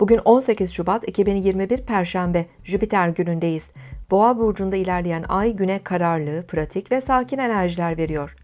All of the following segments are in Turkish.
Bugün 18 Şubat 2021 Perşembe Jüpiter günündeyiz. Boğa burcunda ilerleyen ay güne kararlı, pratik ve sakin enerjiler veriyor.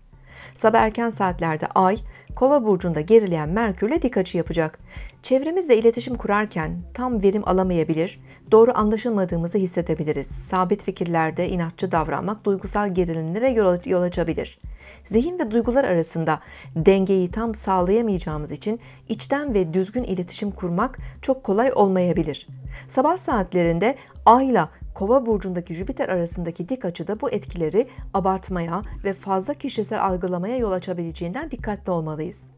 Sabah erken saatlerde ay Kova burcunda gerileyen Merkürle dik açı yapacak. Çevremizle iletişim kurarken tam verim alamayabilir, doğru anlaşılmadığımızı hissedebiliriz. Sabit fikirlerde inatçı davranmak duygusal gerilimlere yol açabilir. Zihin ve duygular arasında dengeyi tam sağlayamayacağımız için içten ve düzgün iletişim kurmak çok kolay olmayabilir. Sabah saatlerinde Ayla Kova burcundaki Jüpiter arasındaki dik açıda bu etkileri abartmaya ve fazla kişisel algılamaya yol açabileceğinden dikkatli olmalıyız.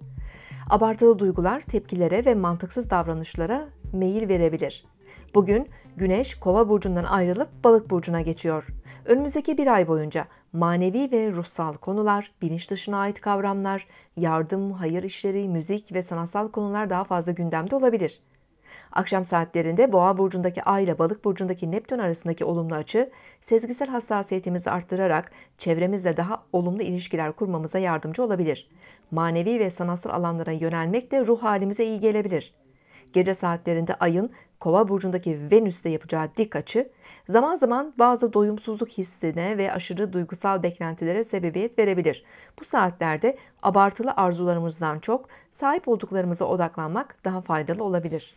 Abartılı duygular tepkilere ve mantıksız davranışlara meyil verebilir. Bugün Güneş Kova burcundan ayrılıp Balık burcuna geçiyor. Önümüzdeki bir ay boyunca manevi ve ruhsal konular, bilinç dışına ait kavramlar, yardım, hayır işleri, müzik ve sanatsal konular daha fazla gündemde olabilir. Akşam saatlerinde Boğa burcundaki Ay ile Balık burcundaki Neptün arasındaki olumlu açı sezgisel hassasiyetimizi arttırarak çevremizle daha olumlu ilişkiler kurmamıza yardımcı olabilir. Manevi ve sanatsal alanlara yönelmek de ruh halimize iyi gelebilir. Gece saatlerinde Ay'ın Kova burcundaki Venüs'te yapacağı dik açı zaman zaman bazı doyumsuzluk hissine ve aşırı duygusal beklentilere sebebiyet verebilir. Bu saatlerde abartılı arzularımızdan çok sahip olduklarımıza odaklanmak daha faydalı olabilir.